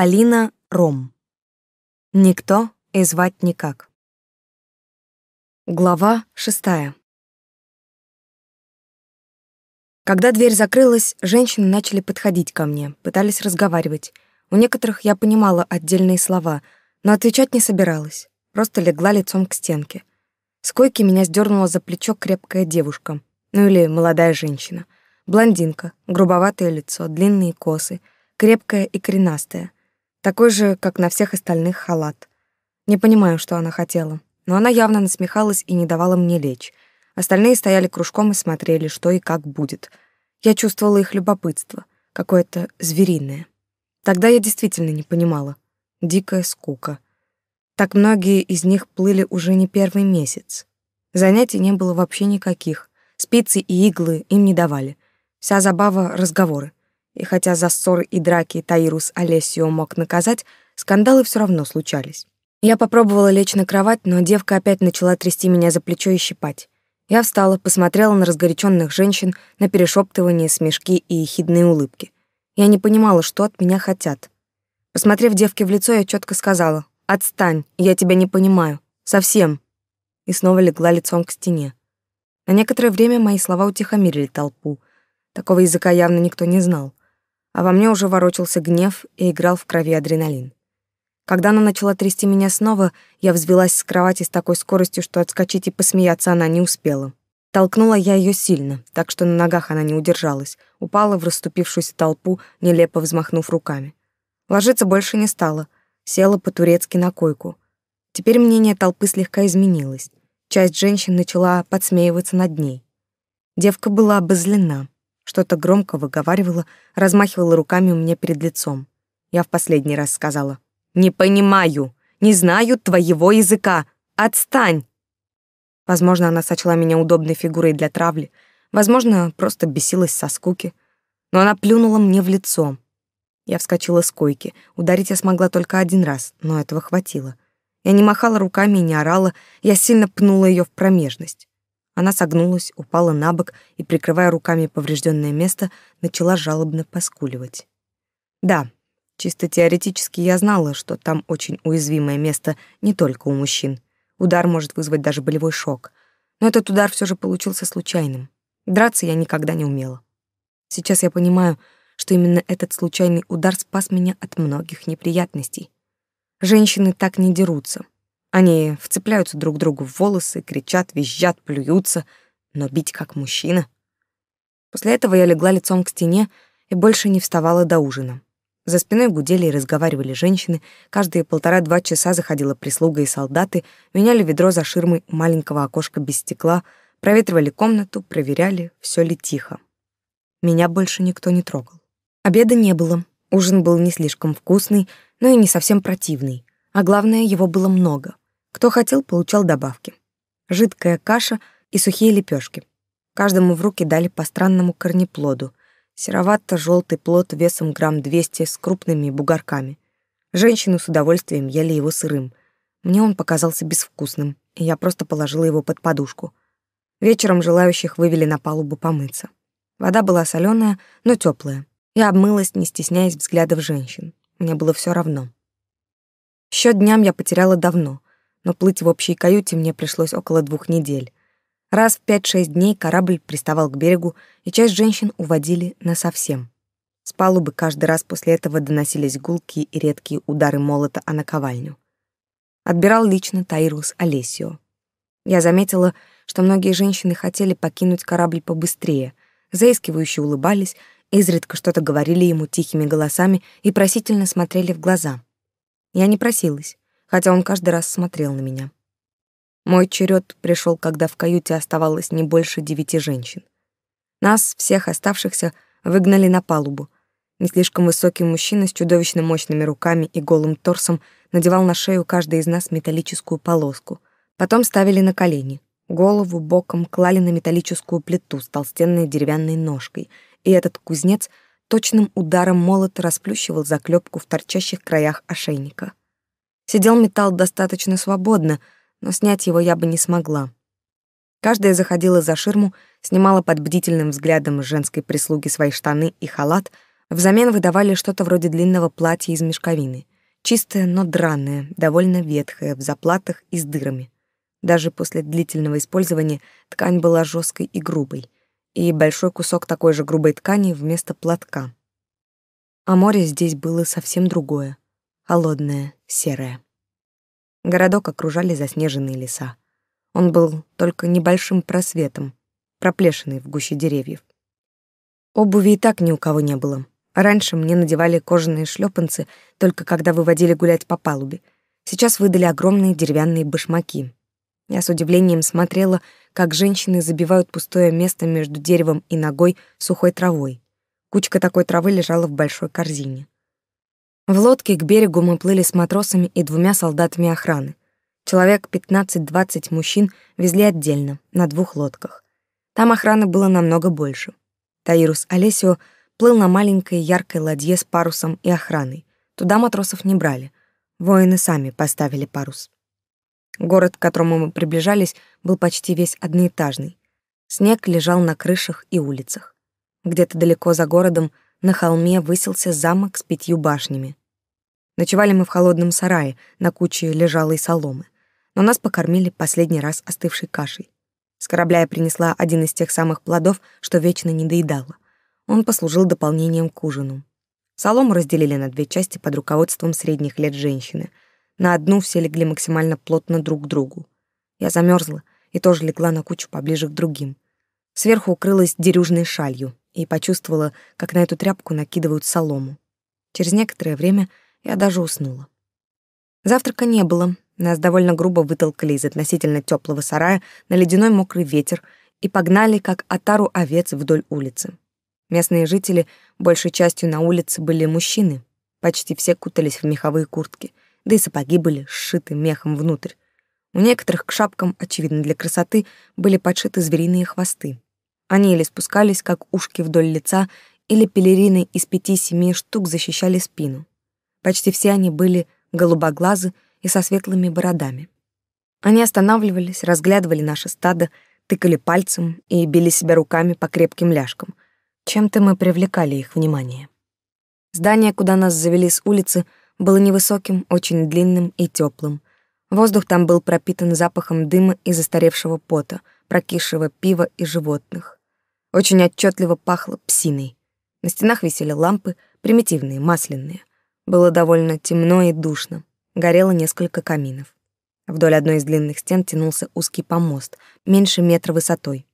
Полина Ром. Никто и звать никак. Глава шестая. Когда дверь закрылась, женщины начали подходить ко мне, пытались разговаривать. У некоторых я понимала отдельные слова, но отвечать не собиралась, просто легла лицом к стенке. С койки меня сдернула за плечо крепкая девушка, ну или молодая женщина. Блондинка, грубоватое лицо, длинные косы, крепкая и коренастая. Такой же, как на всех остальных, халат. Не понимаю, что она хотела, но она явно насмехалась и не давала мне лечь. Остальные стояли кружком и смотрели, что и как будет. Я чувствовала их любопытство, какое-то звериное. Тогда я действительно не понимала. Дикая скука. Так многие из них плыли уже не первый месяц. Занятий не было вообще никаких. Спицы и иглы им не давали. Вся забава — разговоры и хотя за ссоры и драки Таирус Олесио мог наказать, скандалы все равно случались. Я попробовала лечь на кровать, но девка опять начала трясти меня за плечо и щипать. Я встала, посмотрела на разгоряченных женщин, на перешептывание, смешки и ехидные улыбки. Я не понимала, что от меня хотят. Посмотрев девке в лицо, я четко сказала «Отстань, я тебя не понимаю. Совсем». И снова легла лицом к стене. На некоторое время мои слова утихомирили толпу. Такого языка явно никто не знал а во мне уже ворочался гнев и играл в крови адреналин. Когда она начала трясти меня снова, я взвелась с кровати с такой скоростью, что отскочить и посмеяться она не успела. Толкнула я ее сильно, так что на ногах она не удержалась, упала в расступившуюся толпу, нелепо взмахнув руками. Ложиться больше не стала, села по-турецки на койку. Теперь мнение толпы слегка изменилось. Часть женщин начала подсмеиваться над ней. Девка была обозлена что-то громко выговаривала, размахивала руками у меня перед лицом. Я в последний раз сказала. «Не понимаю! Не знаю твоего языка! Отстань!» Возможно, она сочла меня удобной фигурой для травли, возможно, просто бесилась со скуки. Но она плюнула мне в лицо. Я вскочила с койки. Ударить я смогла только один раз, но этого хватило. Я не махала руками и не орала, я сильно пнула ее в промежность. Она согнулась, упала на бок и, прикрывая руками поврежденное место, начала жалобно поскуливать. Да, чисто теоретически я знала, что там очень уязвимое место не только у мужчин. Удар может вызвать даже болевой шок. Но этот удар все же получился случайным. Драться я никогда не умела. Сейчас я понимаю, что именно этот случайный удар спас меня от многих неприятностей. Женщины так не дерутся. Они вцепляются друг другу в волосы, кричат, визжат, плюются, но бить как мужчина. После этого я легла лицом к стене и больше не вставала до ужина. За спиной гудели и разговаривали женщины, каждые полтора-два часа заходила прислуга и солдаты, меняли ведро за ширмой маленького окошка без стекла, проветривали комнату, проверяли, все ли тихо. Меня больше никто не трогал. Обеда не было, ужин был не слишком вкусный, но и не совсем противный. А главное, его было много. Кто хотел, получал добавки. Жидкая каша и сухие лепешки. Каждому в руки дали по странному корнеплоду. серовато желтый плод весом грамм 200 с крупными бугорками. Женщину с удовольствием ели его сырым. Мне он показался безвкусным, и я просто положила его под подушку. Вечером желающих вывели на палубу помыться. Вода была соленая, но теплая. Я обмылась, не стесняясь взглядов женщин. Мне было все равно. Счет дням я потеряла давно, но плыть в общей каюте мне пришлось около двух недель. Раз в пять-шесть дней корабль приставал к берегу, и часть женщин уводили насовсем. С палубы каждый раз после этого доносились гулкие и редкие удары молота о наковальню. Отбирал лично Таирус Олесио. Я заметила, что многие женщины хотели покинуть корабль побыстрее, заискивающе улыбались, изредка что-то говорили ему тихими голосами и просительно смотрели в глаза — я не просилась, хотя он каждый раз смотрел на меня. Мой черед пришел, когда в каюте оставалось не больше девяти женщин. Нас, всех оставшихся, выгнали на палубу. Не слишком высокий мужчина с чудовищно мощными руками и голым торсом надевал на шею каждой из нас металлическую полоску. Потом ставили на колени. Голову боком клали на металлическую плиту с толстенной деревянной ножкой, и этот кузнец — точным ударом молота расплющивал заклепку в торчащих краях ошейника. Сидел металл достаточно свободно, но снять его я бы не смогла. Каждая заходила за ширму, снимала под бдительным взглядом женской прислуги свои штаны и халат, взамен выдавали что-то вроде длинного платья из мешковины. Чистое, но драное, довольно ветхое, в заплатах и с дырами. Даже после длительного использования ткань была жесткой и грубой — и большой кусок такой же грубой ткани вместо платка. А море здесь было совсем другое, холодное, серое. Городок окружали заснеженные леса. Он был только небольшим просветом, проплешиной в гуще деревьев. Обуви и так ни у кого не было. Раньше мне надевали кожаные шлепанцы, только когда выводили гулять по палубе. Сейчас выдали огромные деревянные башмаки, я с удивлением смотрела, как женщины забивают пустое место между деревом и ногой сухой травой. Кучка такой травы лежала в большой корзине. В лодке к берегу мы плыли с матросами и двумя солдатами охраны. Человек 15-20 мужчин везли отдельно, на двух лодках. Там охраны было намного больше. Таирус Олесио плыл на маленькой яркой ладье с парусом и охраной. Туда матросов не брали. Воины сами поставили парус. Город, к которому мы приближались, был почти весь одноэтажный. Снег лежал на крышах и улицах. Где-то далеко за городом на холме высился замок с пятью башнями. Ночевали мы в холодном сарае, на куче лежалой соломы. Но нас покормили последний раз остывшей кашей. С корабля я принесла один из тех самых плодов, что вечно не доедала. Он послужил дополнением к ужину. Солому разделили на две части под руководством средних лет женщины — на одну все легли максимально плотно друг к другу. Я замерзла и тоже легла на кучу поближе к другим. Сверху укрылась дерюжной шалью и почувствовала, как на эту тряпку накидывают солому. Через некоторое время я даже уснула. Завтрака не было. Нас довольно грубо вытолкали из относительно теплого сарая на ледяной мокрый ветер и погнали, как отару овец вдоль улицы. Местные жители, большей частью на улице, были мужчины. Почти все кутались в меховые куртки — да и сапоги были сшиты мехом внутрь. У некоторых к шапкам, очевидно для красоты, были подшиты звериные хвосты. Они или спускались, как ушки вдоль лица, или пелерины из пяти-семи штук защищали спину. Почти все они были голубоглазы и со светлыми бородами. Они останавливались, разглядывали наше стадо, тыкали пальцем и били себя руками по крепким ляжкам. Чем-то мы привлекали их внимание. Здание, куда нас завели с улицы, было невысоким, очень длинным и теплым. Воздух там был пропитан запахом дыма и застаревшего пота, прокисшего пива и животных. Очень отчетливо пахло псиной. На стенах висели лампы, примитивные, масляные. Было довольно темно и душно. Горело несколько каминов. Вдоль одной из длинных стен тянулся узкий помост, меньше метра высотой.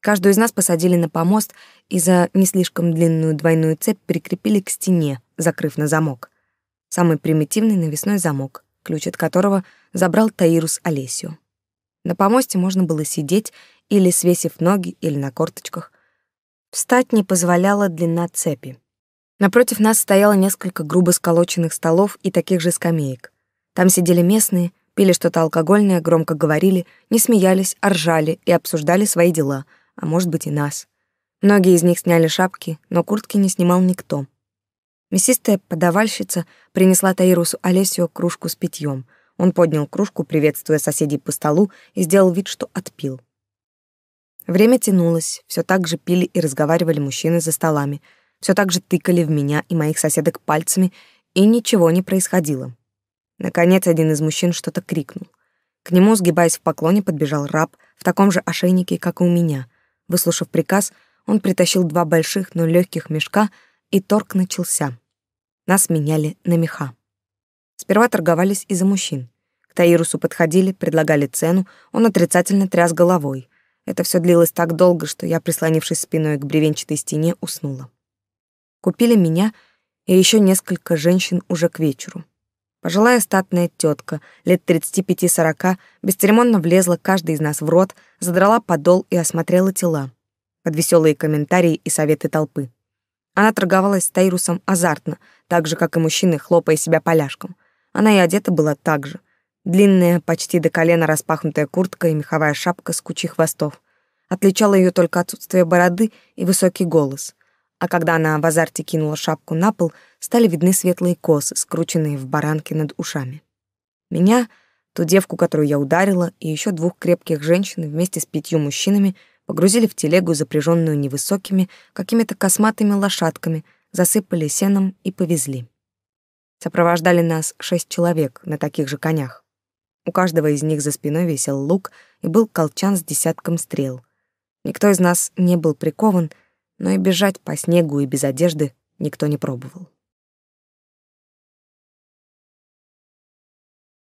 Каждую из нас посадили на помост и за не слишком длинную двойную цепь прикрепили к стене, закрыв на замок самый примитивный навесной замок, ключ от которого забрал Таирус Олесию. На помосте можно было сидеть или свесив ноги, или на корточках. Встать не позволяла длина цепи. Напротив нас стояло несколько грубо сколоченных столов и таких же скамеек. Там сидели местные, пили что-то алкогольное, громко говорили, не смеялись, а ржали и обсуждали свои дела, а может быть и нас. Многие из них сняли шапки, но куртки не снимал никто. Мясистая подавальщица принесла Таирусу Олесио кружку с питьем. Он поднял кружку, приветствуя соседей по столу, и сделал вид, что отпил. Время тянулось, все так же пили и разговаривали мужчины за столами, все так же тыкали в меня и моих соседок пальцами, и ничего не происходило. Наконец один из мужчин что-то крикнул. К нему, сгибаясь в поклоне, подбежал раб в таком же ошейнике, как и у меня. Выслушав приказ, он притащил два больших, но легких мешка, и торг начался. Нас меняли на меха. Сперва торговались из-за мужчин. К Таирусу подходили, предлагали цену, он отрицательно тряс головой. Это все длилось так долго, что я, прислонившись спиной к бревенчатой стене, уснула. Купили меня и еще несколько женщин уже к вечеру. Пожилая статная тетка, лет 35-40, бесцеремонно влезла каждый из нас в рот, задрала подол и осмотрела тела. Под веселые комментарии и советы толпы. Она торговалась с Таирусом азартно, так же, как и мужчины, хлопая себя поляшком. Она и одета была так же. Длинная, почти до колена распахнутая куртка и меховая шапка с кучей хвостов. Отличало ее только отсутствие бороды и высокий голос. А когда она в азарте кинула шапку на пол, стали видны светлые косы, скрученные в баранки над ушами. Меня, ту девку, которую я ударила, и еще двух крепких женщин вместе с пятью мужчинами — погрузили в телегу, запряженную невысокими, какими-то косматыми лошадками, засыпали сеном и повезли. Сопровождали нас шесть человек на таких же конях. У каждого из них за спиной висел лук и был колчан с десятком стрел. Никто из нас не был прикован, но и бежать по снегу и без одежды никто не пробовал.